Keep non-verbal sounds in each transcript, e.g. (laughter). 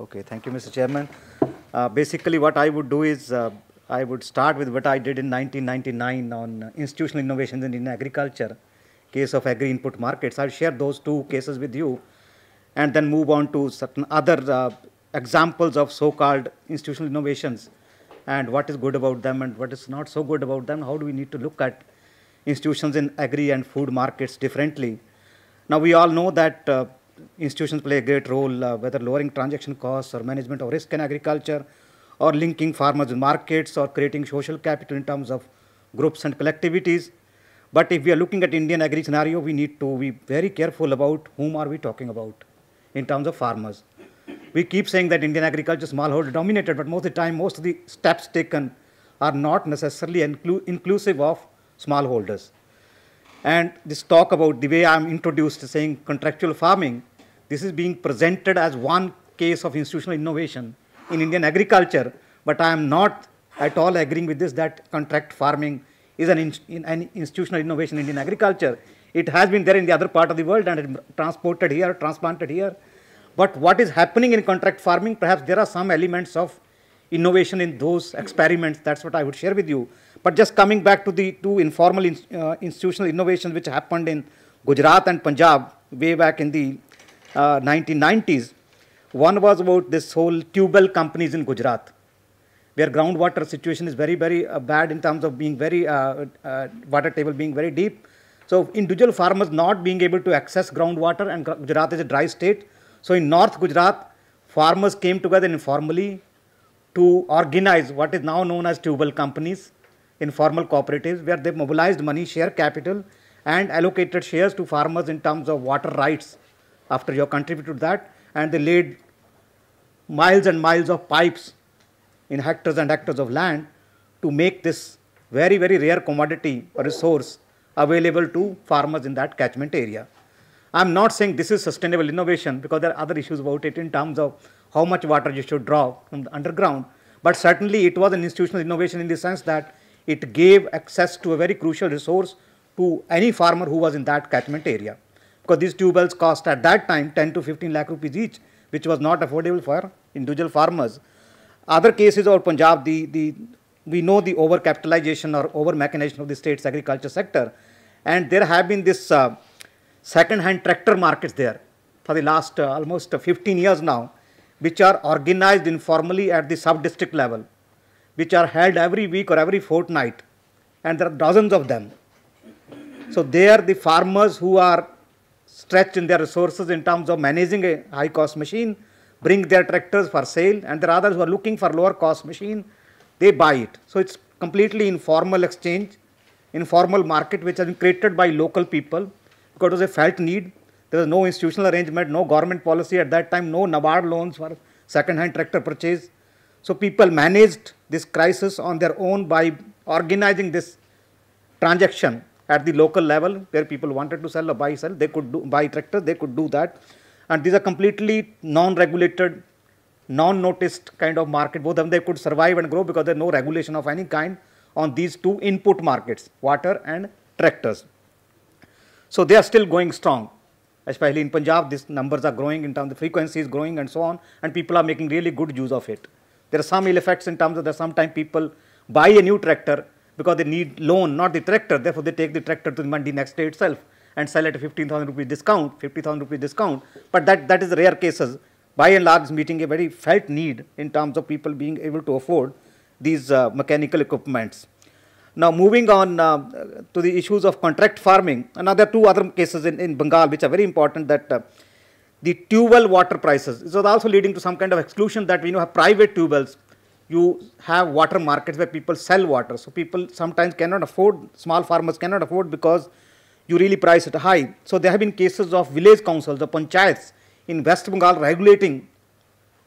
Okay, thank you, Mr. Chairman. Uh, basically, what I would do is uh, I would start with what I did in 1999 on institutional innovations in agriculture, case of agri input markets. I'll share those two cases with you and then move on to certain other uh, examples of so called institutional innovations and what is good about them and what is not so good about them. How do we need to look at institutions in agri and food markets differently? Now, we all know that uh, institutions play a great role, uh, whether lowering transaction costs or management of risk in agriculture, or linking farmers with markets, or creating social capital in terms of groups and collectivities. But if we are looking at Indian agri scenario, we need to be very careful about whom are we talking about in terms of farmers. We keep saying that Indian agriculture is smallholder dominated, but most of the time, most of the steps taken are not necessarily inclu inclusive of smallholders. And this talk about the way I'm introduced saying contractual farming, this is being presented as one case of institutional innovation in Indian agriculture, but I am not at all agreeing with this that contract farming is an, in, in, an institutional innovation in Indian agriculture. It has been there in the other part of the world and it transported here, transplanted here. But what is happening in contract farming, perhaps there are some elements of innovation in those experiments. That's what I would share with you. But just coming back to the two informal in, uh, institutional innovations which happened in Gujarat and Punjab way back in the 1990s. Uh, one was about this whole tubal companies in Gujarat, where groundwater situation is very, very uh, bad in terms of being very, uh, uh water table being very deep. So individual farmers not being able to access groundwater and Gujarat is a dry state. So in North Gujarat, farmers came together informally to organize what is now known as tubal companies, informal cooperatives, where they mobilized money, share capital, and allocated shares to farmers in terms of water rights after you have contributed that and they laid miles and miles of pipes in hectares and hectares of land to make this very, very rare commodity or resource available to farmers in that catchment area. I am not saying this is sustainable innovation because there are other issues about it in terms of how much water you should draw from the underground. But certainly it was an institutional innovation in the sense that it gave access to a very crucial resource to any farmer who was in that catchment area because these tubers cost at that time 10 to 15 lakh rupees each, which was not affordable for individual farmers. Other cases of Punjab, the, the, we know the over-capitalization or over-mechanization of the state's agriculture sector. And there have been this uh, second-hand tractor markets there for the last uh, almost 15 years now, which are organized informally at the sub-district level, which are held every week or every fortnight. And there are dozens of them. So there the farmers who are stretched in their resources in terms of managing a high cost machine, bring their tractors for sale, and there are others who are looking for lower cost machine, they buy it. So it's completely informal exchange, informal market which has been created by local people because it was a felt need. There was no institutional arrangement, no government policy at that time, no NABARD loans for second-hand tractor purchase. So people managed this crisis on their own by organizing this transaction at the local level where people wanted to sell or buy sell they could do, buy tractors they could do that and these are completely non-regulated non-noticed kind of market both of them they could survive and grow because there's no regulation of any kind on these two input markets water and tractors so they are still going strong especially in Punjab, these numbers are growing in terms of frequency is growing and so on, and people are making really good use of it. There are some ill effects in terms of that sometimes people buy a new tractor because they need loan, not the tractor. Therefore, they take the tractor to the mandi next day itself and sell at a 15,000 rupee discount, 50,000 rupee discount. But that, that is rare cases. By and large, meeting a very felt need in terms of people being able to afford these uh, mechanical equipments. Now, moving on uh, to the issues of contract farming, another two other cases in, in Bengal which are very important that uh, the well water prices. is also leading to some kind of exclusion that we know have private wells you have water markets where people sell water. So people sometimes cannot afford, small farmers cannot afford because you really price it high. So there have been cases of village councils, the panchayats in West Bengal regulating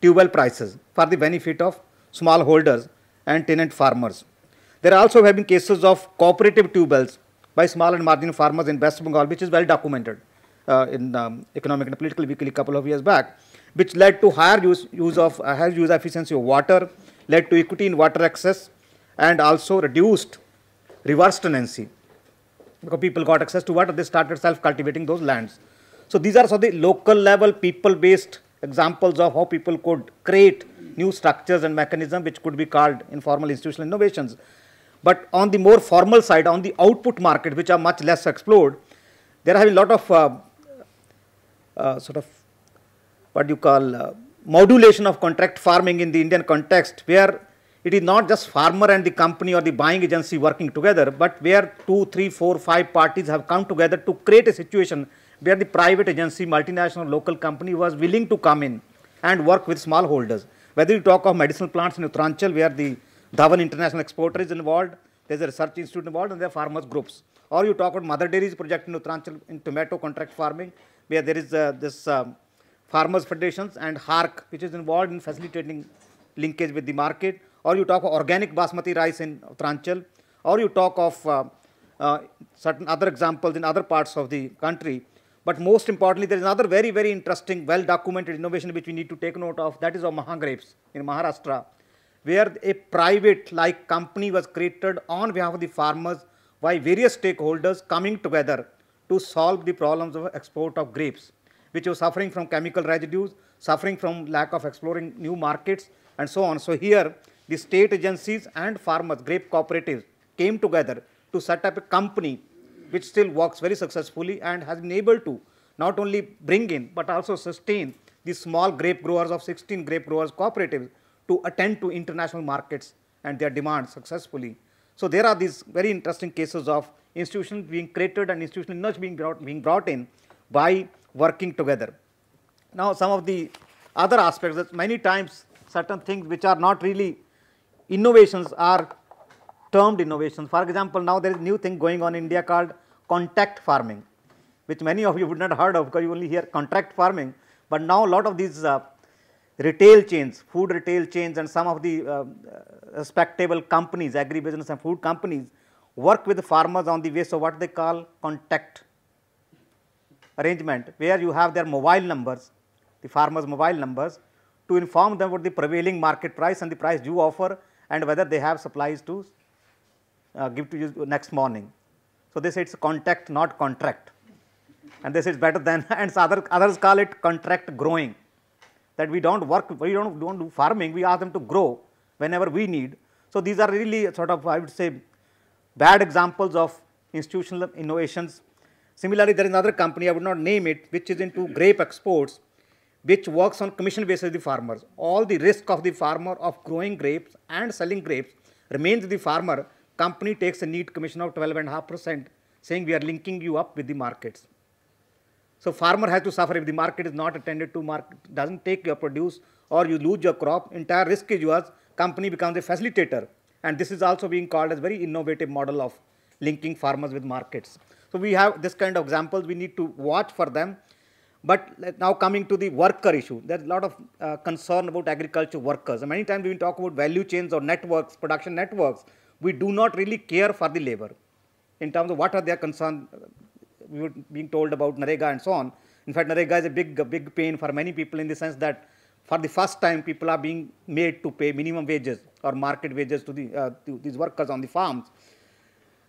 tube well prices for the benefit of small holders and tenant farmers. There also have been cases of cooperative tube wells by small and marginal farmers in West Bengal, which is well documented uh, in um, Economic and Political Weekly a couple of years back, which led to higher use, use of uh, higher use efficiency of water, led to equity in water access and also reduced reverse tenancy. Because people got access to water, they started self-cultivating those lands. So these are of the local level people-based examples of how people could create new structures and mechanisms which could be called informal institutional innovations. But on the more formal side, on the output market, which are much less explored, there have a lot of uh, uh, sort of what you call uh, modulation of contract farming in the Indian context where it is not just farmer and the company or the buying agency working together, but where two, three, four, five parties have come together to create a situation where the private agency, multinational, local company was willing to come in and work with smallholders. Whether you talk of medicinal plants in Uttaranchal where the Dhawan International Exporter is involved, there is a research institute involved and there are farmers groups. Or you talk about Mother dairy's project in Uttaranchal in tomato contract farming where there is uh, this um, farmers federations and HARC, which is involved in facilitating linkage with the market, or you talk of organic basmati rice in Tranchal, or you talk of uh, uh, certain other examples in other parts of the country. But most importantly, there is another very, very interesting, well-documented innovation which we need to take note of, that is of grapes in Maharashtra, where a private-like company was created on behalf of the farmers by various stakeholders coming together to solve the problems of export of grapes which was suffering from chemical residues, suffering from lack of exploring new markets and so on. So here the state agencies and farmers, grape cooperatives came together to set up a company which still works very successfully and has been able to not only bring in but also sustain the small grape growers of 16 grape growers cooperatives to attend to international markets and their demands successfully. So there are these very interesting cases of institutions being created and institutional knowledge being brought, being brought in by working together. Now, some of the other aspects that many times certain things which are not really innovations are termed innovations. For example, now there is new thing going on in India called contact farming, which many of you would not heard of because you only hear contract farming. But now a lot of these uh, retail chains, food retail chains and some of the uh, respectable companies, agribusiness and food companies work with farmers on the basis of what they call contact arrangement where you have their mobile numbers, the farmers mobile numbers to inform them about the prevailing market price and the price you offer and whether they have supplies to uh, give to you next morning. So, they say it is contact not contract and they say it is better than (laughs) and so other, others call it contract growing that we do not work, we do not, don't do farming, we ask them to grow whenever we need. So, these are really sort of I would say bad examples of institutional innovations Similarly, there is another company, I would not name it, which is into grape exports, which works on commission basis the farmers. All the risk of the farmer of growing grapes and selling grapes remains with the farmer. Company takes a neat commission of 12.5% saying we are linking you up with the markets. So farmer has to suffer if the market is not attended to, market doesn't take your produce or you lose your crop, entire risk is yours, company becomes a facilitator. And this is also being called as very innovative model of linking farmers with markets. So we have this kind of examples we need to watch for them. But now coming to the worker issue, there is a lot of uh, concern about agriculture workers. many times we talk about value chains or networks, production networks. We do not really care for the labor in terms of what are their concerns. Uh, we were being told about Narega and so on. In fact, Narega is a big, a big pain for many people in the sense that for the first time people are being made to pay minimum wages or market wages to, the, uh, to these workers on the farms.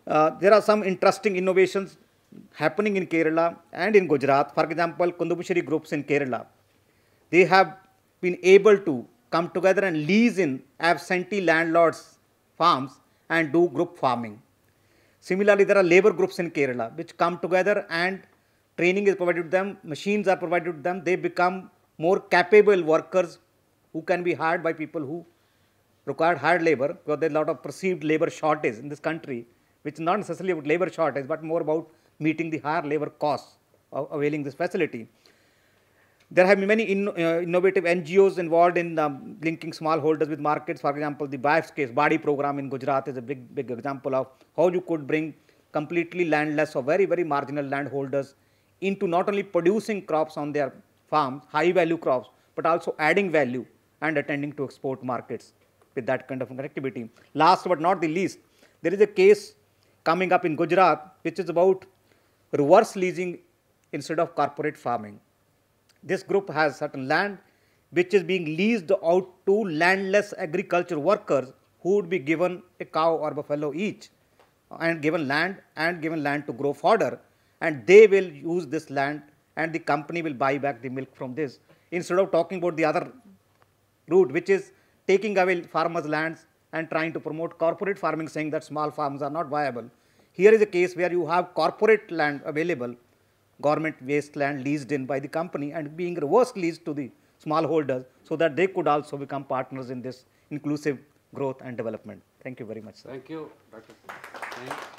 Uh, there are some interesting innovations happening in Kerala and in Gujarat. For example, Kundubushiri groups in Kerala, they have been able to come together and lease in absentee landlords' farms and do group farming. Similarly, there are labor groups in Kerala which come together and training is provided to them, machines are provided to them, they become more capable workers who can be hired by people who require hired labor because there is a lot of perceived labor shortage in this country which is not necessarily about labor shortage, but more about meeting the higher labor costs of availing this facility. There have been many in, uh, innovative NGOs involved in um, linking smallholders with markets. For example, the BIF's case, Badi program in Gujarat is a big, big example of how you could bring completely landless or very, very marginal landholders into not only producing crops on their farms, high value crops, but also adding value and attending to export markets with that kind of connectivity. Last but not the least, there is a case coming up in Gujarat, which is about reverse leasing instead of corporate farming. This group has certain land which is being leased out to landless agriculture workers who would be given a cow or buffalo each and given land and given land to grow fodder and they will use this land and the company will buy back the milk from this instead of talking about the other route which is taking away farmers lands and trying to promote corporate farming saying that small farms are not viable. Here is a case where you have corporate land available, government wasteland leased in by the company and being reverse leased to the smallholders so that they could also become partners in this inclusive growth and development. Thank you very much, sir. Thank you, Dr. Thank you.